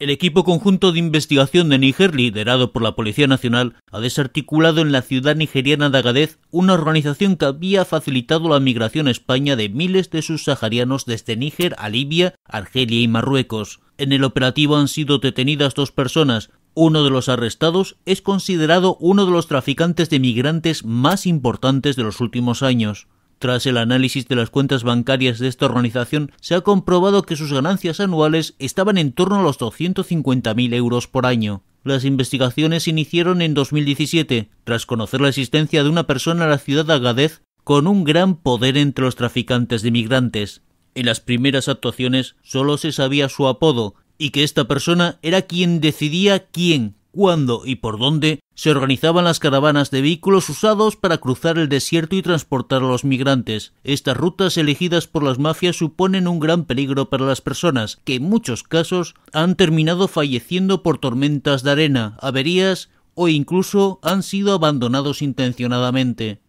El equipo conjunto de investigación de Níger, liderado por la Policía Nacional, ha desarticulado en la ciudad nigeriana de Agadez una organización que había facilitado la migración a España de miles de sus desde Níger a Libia, Argelia y Marruecos. En el operativo han sido detenidas dos personas. Uno de los arrestados es considerado uno de los traficantes de migrantes más importantes de los últimos años. Tras el análisis de las cuentas bancarias de esta organización, se ha comprobado que sus ganancias anuales estaban en torno a los 250.000 euros por año. Las investigaciones iniciaron en 2017, tras conocer la existencia de una persona en la ciudad de Agadez con un gran poder entre los traficantes de migrantes. En las primeras actuaciones solo se sabía su apodo y que esta persona era quien decidía quién, cuándo y por dónde se organizaban las caravanas de vehículos usados para cruzar el desierto y transportar a los migrantes. Estas rutas elegidas por las mafias suponen un gran peligro para las personas, que en muchos casos han terminado falleciendo por tormentas de arena, averías o incluso han sido abandonados intencionadamente.